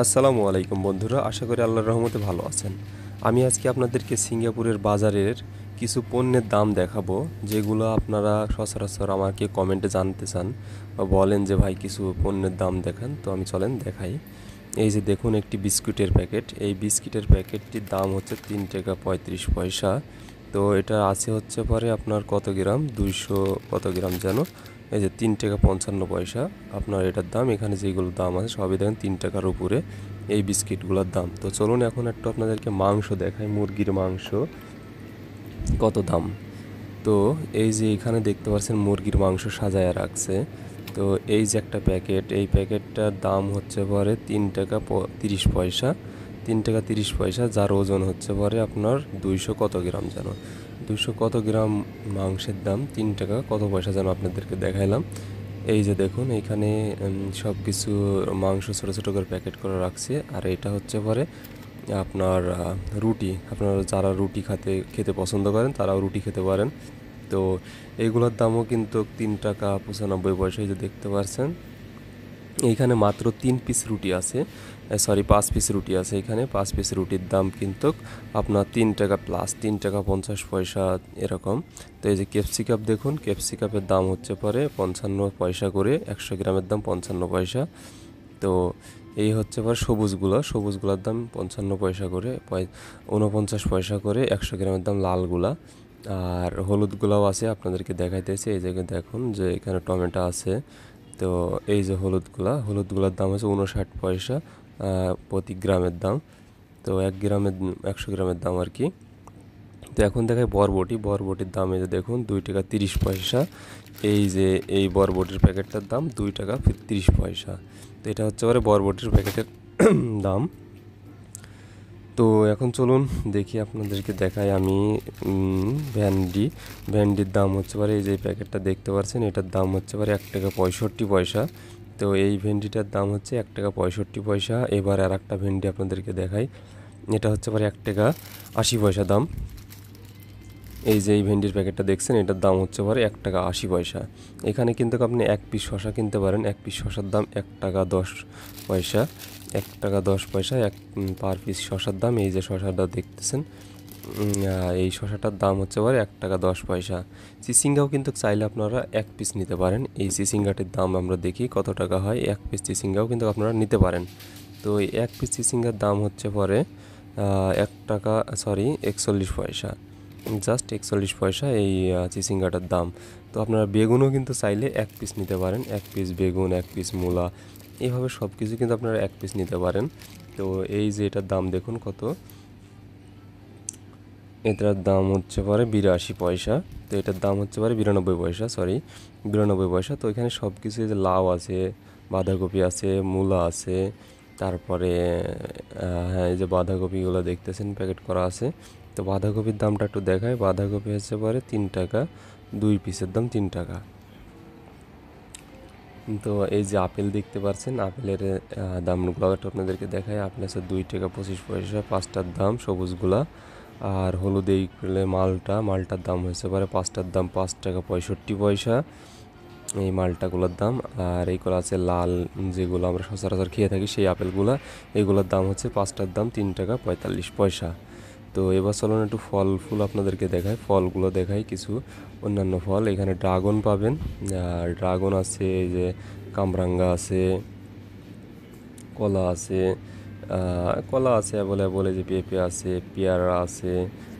আসসালামু আলাইকুম বন্ধুরা আশা করি আল্লাহর রহমতে ভালো আছেন আমি আজকে আপনাদেরকে সিঙ্গাপুরের বাজারের কিছু পণ্যের দাম দেখাবো যেগুলো আপনারা সচরাচর আমাকে কমেন্টে জানতে চান বা বলেন যে ভাই কিছু পণ্যের দাম দেখান তো আমি চলেন দেখাই এই যে দেখুন একটি বিস্কুটের প্যাকেট এই বিস্কিটের প্যাকেটটির দাম হচ্ছে তিন টাকা পঁয়ত্রিশ পয়সা তো এটা আছে হচ্ছে পরে আপনার কত গ্রাম দুইশো কত গ্রাম যেন এই যে তিন টাকা পঞ্চান্ন পয়সা আপনার এটার দাম এখানে যেগুলো দাম আছে সবই দেখেন তিন টাকার উপরে এই বিস্কিটগুলোর দাম তো চলুন এখন একটু আপনাদেরকে মাংস দেখাই মুরগির মাংস কত দাম তো এই যে এখানে দেখতে পাচ্ছেন মুরগির মাংস সাজায়া রাখছে তো এই যে একটা প্যাকেট এই প্যাকেটটার দাম হচ্ছে পরে তিন টাকা তিরিশ পয়সা তিন টাকা তিরিশ পয়সা যার ওজন হচ্ছে পরে আপনার দুইশো কত গ্রাম যেন দুইশো কত গ্রাম মাংসের দাম তিন টাকা কত পয়সা যেন আপনাদেরকে দেখাইলাম এই যে দেখুন এখানে সব কিছু মাংস ছোটো ছোটো করে প্যাকেট করে রাখছে আর এটা হচ্ছে পরে আপনার রুটি আপনার যারা রুটি খাতে খেতে পছন্দ করেন তারাও রুটি খেতে পারেন তো এইগুলোর দামও কিন্তু তিন টাকা পঁচানব্বই পয়সায় যে দেখতে পারছেন এইখানে মাত্র তিন পিস রুটি আছে সরি পাঁচ পিস রুটি আছে এখানে পাঁচ পিস রুটির দাম কিন্তু আপনার তিন টাকা প্লাস তিন টাকা পঞ্চাশ পয়সা এরকম তো এই যে কেপসি কাপ দেখুন কেপসি কাপের দাম হচ্ছে পরে পঞ্চান্ন পয়সা করে একশো গ্রামের দাম পঞ্চান্ন পয়সা তো এই হচ্ছে পরে সবুজগুলো সবুজগুলোর দাম পঞ্চান্ন পয়সা করে উনপঞ্চাশ পয়সা করে একশো গ্রামের দাম লালগুলা আর হলুদগুলাও আছে আপনাদেরকে দেখাইতেছে এই জায়গায় দেখুন যে এখানে টমেটো আছে তো এই যে হলুদগুলা হলুদগুলোর দাম হচ্ছে উনষাট পয়সা প্রতি গ্রামের দাম তো এক গ্রামের একশো গ্রামের দাম আর কি তো এখন দেখায় বরবটি বরবটির দাম এই যে দেখুন দুই টাকা তিরিশ পয়সা এই যে এই বরবটির প্যাকেটটার দাম দুই টাকা তিরিশ পয়সা তো এটা হচ্ছে পরে বরবটির প্যাকেটের দাম তো এখন চলুন দেখি আপনাদেরকে দেখাই আমি ভ্যান্ডি ভ্যান্ডির দাম হচ্ছে পারে এই যে প্যাকেটটা দেখতে পাচ্ছেন এটার দাম হচ্ছে পারে এক টাকা পঁয়ষট্টি পয়সা তো এই ভেন্ডিটার দাম হচ্ছে এক টাকা পঁয়ষট্টি পয়সা এবার আর একটা ভেন্ডি আপনাদেরকে দেখাই এটা হচ্ছে পারে এক টাকা আশি পয়সা দাম এই যে এই ভেন্ডির প্যাকেটটা দেখছেন এটার দাম হচ্ছে পরে এক টাকা আশি পয়সা এখানে কিন্তু আপনি এক পিস শশা কিনতে পারেন এক পিস শশার দাম এক টাকা দশ পয়সা এক টাকা দশ পয়সা এক পার পিস শশার দাম এই যে শশাটা দেখতেছেন এই শশাটার দাম হচ্ছে পরে এক টাকা দশ পয়সা চিসিঙ্গাও কিন্তু চাইলে আপনারা এক পিস নিতে পারেন এই চিসিঙ্গাটির দাম আমরা দেখি কত টাকা হয় এক পিস চিসিঙ্গাও কিন্তু আপনারা নিতে পারেন তো এই এক পিস চিসিঙ্গার দাম হচ্ছে পরে এক টাকা সরি একচল্লিশ পয়সা জাস্ট একচল্লিশ পয়সা এই চিচিঙ্গাটার দাম তো আপনারা বেগুনও কিন্তু চাইলে এক পিস নিতে পারেন এক পিস বেগুন এক পিস মূলা এইভাবে সব কিছু কিন্তু আপনারা এক পিস নিতে পারেন তো এই যে এটার দাম দেখুন কত এটার দাম হচ্ছে পারে বিরাশি পয়সা তো এটার দাম হচ্ছে পারে বিরানব্বই পয়সা সরি বিরানব্বই পয়সা তো এখানে সব কিছু যে লাউ আছে বাঁধাকপি আছে মূলা আছে তারপরে হ্যাঁ এই যে বাঁধাকপিগুলো দেখতেছেন প্যাকেট করা আছে তো বাঁধাকপির দামটা একটু দেখায় বাঁধাকপি হচ্ছে পরে তিন টাকা দুই পিসের দাম তিন টাকা তো এই যে আপেল দেখতে পাচ্ছেন আপেলের দামগুলো একটু আপনাদেরকে দেখায় আপেল আছে দুই টাকা পঁচিশ পয়সা পাঁচটার দাম সবুজগুলা আর হলুদ এই মালটা মালটার দাম হয়েছে পরে পাঁচটার দাম পাঁচ টাকা পঁয়ষট্টি পয়সা এই মালটাগুলোর দাম আর এইগুলো আছে লাল যেগুলো আমরা সচরাচর খেয়ে থাকি সেই আপেলগুলো এইগুলোর দাম হচ্ছে পাঁচটার দাম তিন টাকা পঁয়তাল্লিশ পয়সা তো এবার চলুন একটু ফল ফুল আপনাদেরকে দেখায় ফলগুলো দেখায় কিছু অন্যান্য ফল এখানে ড্রাগন পাবেন আর ড্রাগন আছে এই যে কামরাঙ্গা আছে কলা আছে কলা আছে অ্যাভেলেবল যে পেঁপে আছে পেয়ারা আছে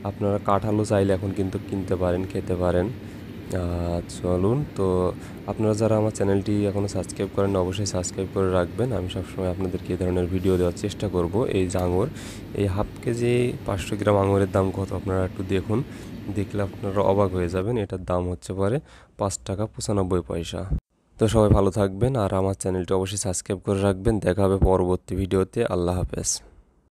আপনারা কাঁঠালও চাইলে এখন কিন্তু কিনতে পারেন খেতে পারেন আচ্ছা, চলুন তো আপনারা যারা আমার চ্যানেলটি এখনও সাবস্ক্রাইব করেন অবশ্যই সাবস্ক্রাইব করে রাখবেন আমি সবসময় আপনাদেরকে এই ধরনের ভিডিও দেওয়ার চেষ্টা করব এই যে আঙুর এই হাফ কেজি পাঁচশো গ্রাম আঙুরের দাম কত আপনারা একটু দেখুন দেখলে আপনারা অবাক হয়ে যাবেন এটার দাম হচ্ছে পারে পাঁচ টাকা পঁচানব্বই পয়সা তো সবাই ভালো থাকবেন আর আমার চ্যানেলটি অবশ্যই সাবস্ক্রাইব করে রাখবেন দেখা হবে পরবর্তী ভিডিওতে আল্লাহ হাফেজ